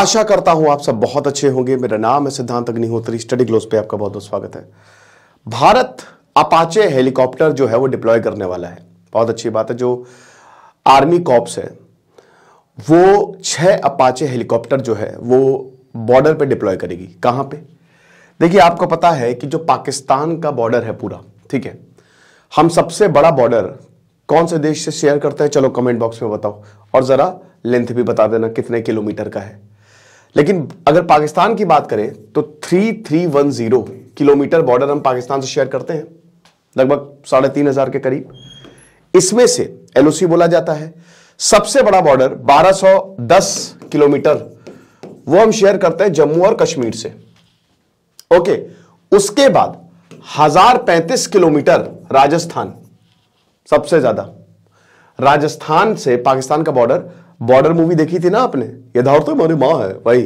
आशा करता हूं आप सब बहुत अच्छे होंगे मेरा नाम है सिद्धांत अग्निहोत्री स्टडी ग्लोस पे आपका बहुत बहुत स्वागत है भारत अपाचे हेलीकॉप्टर जो है वो डिप्लॉय करने वाला है बहुत अच्छी बात है जो आर्मी कॉप्स है वो छह अपाचे हेलीकॉप्टर जो है वो बॉर्डर पे डिप्लॉय करेगी कहां पे देखिए आपको पता है कि जो पाकिस्तान का बॉर्डर है पूरा ठीक है हम सबसे बड़ा बॉर्डर कौन से देश से शेयर करते हैं चलो कमेंट बॉक्स में बताओ और ज़रा लेंथ भी बता देना कितने किलोमीटर का है लेकिन अगर पाकिस्तान की बात करें तो 3310 किलोमीटर बॉर्डर हम पाकिस्तान से शेयर करते हैं लगभग साढ़े तीन हजार के करीब इसमें से एलओसी बोला जाता है सबसे बड़ा बॉर्डर 1210 किलोमीटर वो हम शेयर करते हैं जम्मू और कश्मीर से ओके उसके बाद हजार पैंतीस किलोमीटर राजस्थान सबसे ज्यादा राजस्थान से पाकिस्तान का बॉर्डर बॉर्डर मूवी देखी थी ना आपने यदावर तो मेरी माँ है भाई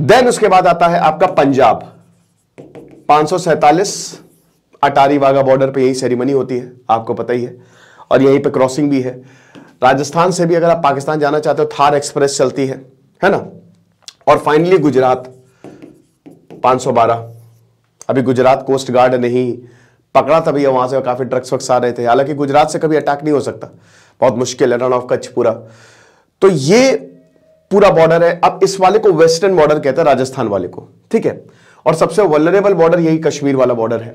देन उसके बाद आता है आपका पंजाब पांच अटारी वाघा बॉर्डर पे यही सेरेमनी होती है आपको पता ही है और यहीं पे क्रॉसिंग भी है राजस्थान से भी अगर आप पाकिस्तान जाना चाहते हो थार एक्सप्रेस चलती है है ना और फाइनली गुजरात 512 अभी गुजरात कोस्ट गार्ड नहीं पकड़ा था भैया वहां से काफी ट्रक्स वक्स आ रहे थे हालांकि गुजरात से कभी अटैक नहीं हो सकता बहुत मुश्किल है रन ऑफ कच्छ पूरा तो ये पूरा बॉर्डर है अब इस वाले को वेस्टर्न बॉर्डर कहते हैं राजस्थान वाले को ठीक है और सबसे वलरेबल बॉर्डर यही कश्मीर वाला बॉर्डर है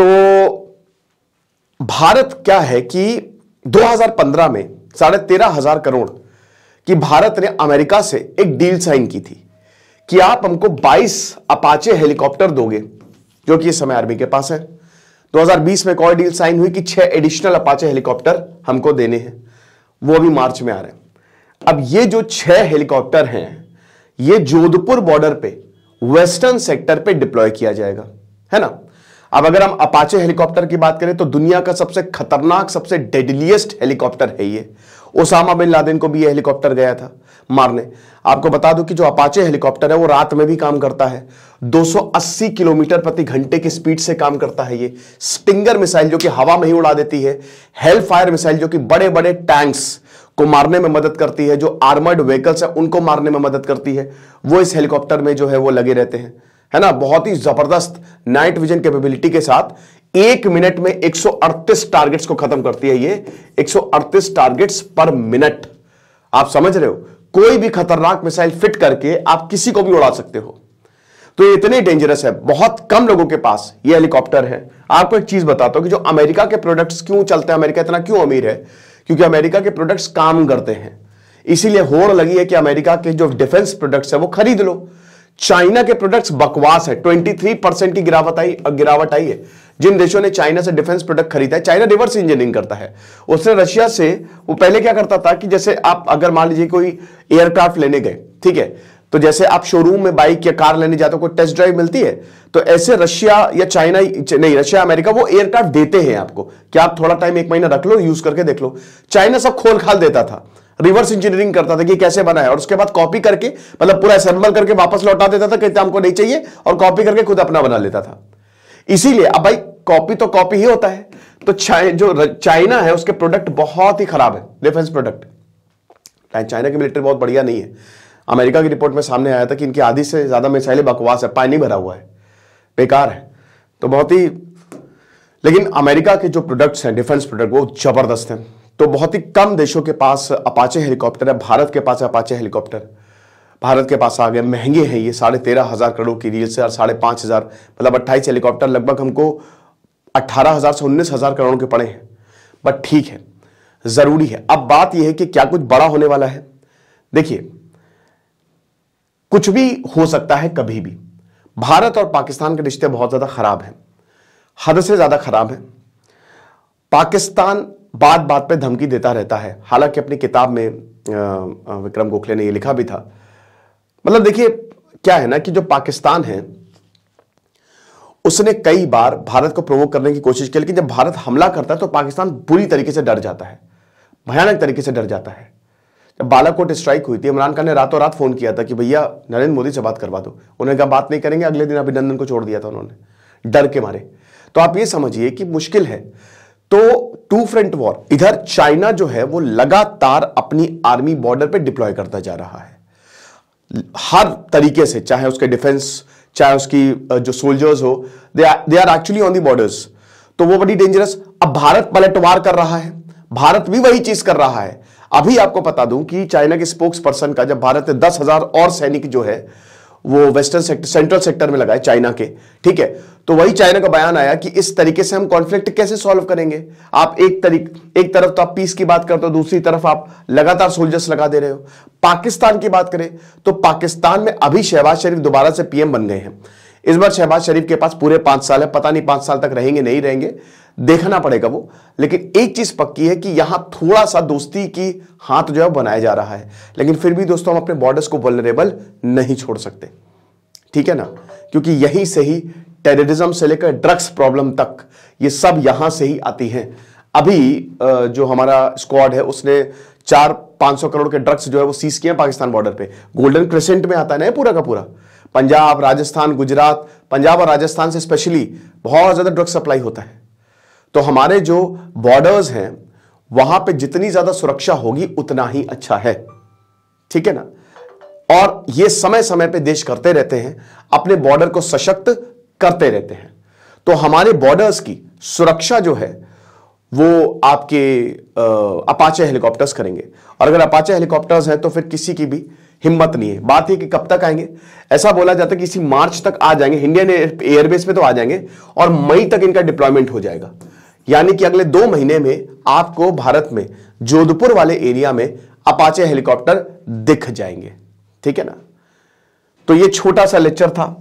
तो भारत क्या है कि 2015 में साढ़े तेरह हजार करोड़ कि भारत ने अमेरिका से एक डील साइन की थी कि आप हमको 22 अपाचे हेलीकॉप्टर दोगे जो कि इस समय आर्मी के पास है 2020 में एक और डील साइन हुई कि छह एडिशनल अपाचे हेलीकॉप्टर हमको देने हैं वो अभी मार्च में आ रहे हैं अब ये जो छह हेलीकॉप्टर हैं ये जोधपुर बॉर्डर पे वेस्टर्न सेक्टर पे डिप्लॉय किया जाएगा है ना अब अगर हम अपाचे हेलीकॉप्टर की बात करें तो दुनिया का सबसे खतरनाक सबसे डेडलीस्ट हेलीकॉप्टर है ये ओसामा बिन लादेन को भी ये हेलीकॉप्टर गया था मारने आपको बता दूं कि जो अपाचे हेलीकॉप्टर है वो रात में भी काम करता है 280 किलोमीटर प्रति घंटे की स्पीड से काम करता है ये स्टिंगर मिसाइल जो कि हवा में ही उड़ा देती है हेल फायर मिसाइल जो कि बड़े बड़े टैंक्स को मारने में मदद करती है जो आर्मर्ड व्हीकल्स है उनको मारने में मदद करती है वो इस हेलीकॉप्टर में जो है वो लगे रहते हैं है ना बहुत ही जबरदस्त नाइट विजन कैपेबिलिटी के साथ एक मिनट में 138 टारगेट्स को खत्म करती है ये 138 टारगेट्स पर मिनट आप समझ रहे हो कोई भी खतरनाक मिसाइल फिट करके आप किसी को भी उड़ा सकते हो तो ये इतनी डेंजरस है बहुत कम लोगों के पास ये हेलीकॉप्टर है आपको एक चीज बताता हूं कि जो अमेरिका के प्रोडक्ट्स क्यों चलते हैं अमेरिका इतना क्यों अमीर है क्योंकि अमेरिका के प्रोडक्ट्स काम करते हैं इसीलिए होड़ लगी है कि अमेरिका के जो डिफेंस प्रोडक्ट्स है वो खरीद लो चाइना के प्रोडक्ट्स बकवास है 23 परसेंट की गिरावट आई गिरावट आई है जिन देशों ने चाइना से डिफेंस प्रोडक्ट खरीदा है चाइना रिवर्स इंजीनियरिंग करता है उसने रशिया से वो पहले क्या करता था कि जैसे आप अगर मान लीजिए कोई एयरक्राफ्ट लेने गए ठीक है तो जैसे आप शोरूम में बाइक या कार लेने जाते हो कोई टेस्ट ड्राइव मिलती है तो ऐसे रशिया या चाइना नहीं रशिया अमेरिका वो एयरक्राफ्ट देते हैं आपको कि आप थोड़ा टाइम एक महीना रख लो यूज करके देख लो चाइना सब खोल खाल देता था रिवर्स इंजीनियरिंग करता था कि कैसे बनाया और उसके बाद कॉपी करके मतलब पूरा असेंबल करके वापस लौटा देता था कहते हमको नहीं चाहिए और कॉपी करके खुद अपना बना लेता था इसीलिए अब भाई कॉपी तो कॉपी ही होता है तो जो चाइना है उसके प्रोडक्ट बहुत ही खराब है डिफेंस प्रोडक्ट चाइना की मिलिट्री बहुत बढ़िया नहीं है अमेरिका की रिपोर्ट में सामने आया था कि इनकी आधी से ज्यादा मिसाइलें बकवास है पानी भरा हुआ है बेकार है तो बहुत ही लेकिन अमेरिका के जो प्रोडक्ट्स हैं डिफेंस प्रोडक्ट वो जबरदस्त हैं तो बहुत ही कम देशों के पास अपाचे हेलीकॉप्टर है भारत के पास अपाचे हेलीकॉप्टर भारत के पास आ गए महंगे हैं ये साढ़े तेरह हज़ार करोड़ की रील से और साढ़े पांच हज़ार मतलब अट्ठाईस हेलीकॉप्टर लगभग हमको अट्ठारह हज़ार से उन्नीस हज़ार करोड़ के पड़े हैं बट ठीक है ज़रूरी है अब बात यह है कि क्या कुछ बड़ा होने वाला है देखिए कुछ भी हो सकता है कभी भी भारत और पाकिस्तान के रिश्ते बहुत ज़्यादा ख़राब हैं हद से ज़्यादा ख़राब हैं पाकिस्तान बात बात पे धमकी देता रहता है हालांकि अपनी किताब में विक्रम गोखले ने ये लिखा भी था मतलब देखिए क्या है ना कि जो पाकिस्तान है उसने कई बार भारत को प्रोवोक करने की कोशिश की लेकिन जब भारत हमला करता है तो पाकिस्तान बुरी तरीके से डर जाता है भयानक तरीके से डर जाता है जब बालाकोट स्ट्राइक हुई थी इमरान खान ने रातों रात फोन किया था कि भैया नरेंद्र मोदी से बात करवा दो उन्होंने कहा बात नहीं करेंगे अगले दिन अभिनंदन को छोड़ दिया था उन्होंने डर के मारे तो आप ये समझिए कि मुश्किल है तो टू फ्रंट वॉर इधर चाइना जो है वो लगातार अपनी आर्मी बॉर्डर पे डिप्लॉय करता जा रहा है हर तरीके से चाहे उसके डिफेंस चाहे उसकी जो सोल्जर्स हो they are actually on the borders तो वो बड़ी डेंजरस अब भारत पलटवार कर रहा है भारत भी वही चीज कर रहा है अभी आपको बता दूं कि चाइना के स्पोक्स पर्सन का जब भारत ने दस हजार और सैनिक जो है वो वेस्टर्न सेक्टर सेंट्रल सेक्टर में लगाए चाइना के ठीक है तो वही चाइना का बयान आया कि इस तरीके से हम कॉन्फ्लिक्ट कैसे सॉल्व करेंगे आप एक तरीक एक तरफ तो आप पीस की बात करते हो दूसरी तरफ आप लगातार सोल्जर्स लगा दे रहे हो पाकिस्तान की बात करें तो पाकिस्तान में अभी शहबाज शरीफ दोबारा से पीएम बन गए हैं इस बार शहबाज शरीफ के पास पूरे पांच साल है पता नहीं पांच साल तक रहेंगे नहीं रहेंगे देखना पड़ेगा वो लेकिन एक चीज पक्की है कि यहां थोड़ा सा दोस्ती की हाथ जो है बनाया जा रहा है लेकिन फिर भी दोस्तों हम अपने बॉर्डर्स को वलरेबल नहीं छोड़ सकते ठीक है ना क्योंकि यहीं से ही टेररिज्म से लेकर ड्रग्स प्रॉब्लम तक ये सब यहां से ही आती हैं अभी जो हमारा स्क्वाड है उसने चार पांच सौ करोड़ के ड्रग्स जो है वो सीज किए पाकिस्तान बॉर्डर पे गोल्डन क्रेसेंट में आता है ना पूरा का पूरा पंजाब राजस्थान गुजरात पंजाब और राजस्थान से स्पेशली बहुत ज़्यादा ड्रग सप्लाई होता है तो हमारे जो बॉर्डर्स हैं वहां पे जितनी ज़्यादा सुरक्षा होगी उतना ही अच्छा है ठीक है ना और ये समय समय पे देश करते रहते हैं अपने बॉर्डर को सशक्त करते रहते हैं तो हमारे बॉर्डर्स की सुरक्षा जो है वो आपके अपाचे हेलीकॉप्टर्स करेंगे और अगर अपाचे हेलीकॉप्टर्स हैं तो फिर किसी की भी हिम्मत नहीं है बात यह कि कब तक आएंगे ऐसा बोला जाता है कि इसी मार्च तक आ जाएंगे इंडियन एयरबेस पे तो आ जाएंगे और मई तक इनका डिप्लॉयमेंट हो जाएगा यानी कि अगले दो महीने में आपको भारत में जोधपुर वाले एरिया में अपाचे हेलीकॉप्टर दिख जाएंगे ठीक है ना तो यह छोटा सा लेक्चर था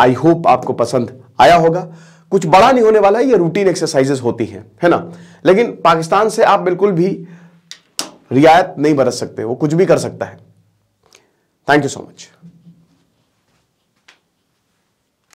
आई होप आपको पसंद आया होगा कुछ बड़ा नहीं होने वाला है ये रूटीन एक्सरसाइजेस होती हैं है ना लेकिन पाकिस्तान से आप बिल्कुल भी रियायत नहीं बरत सकते वो कुछ भी कर सकता है Thank you so much.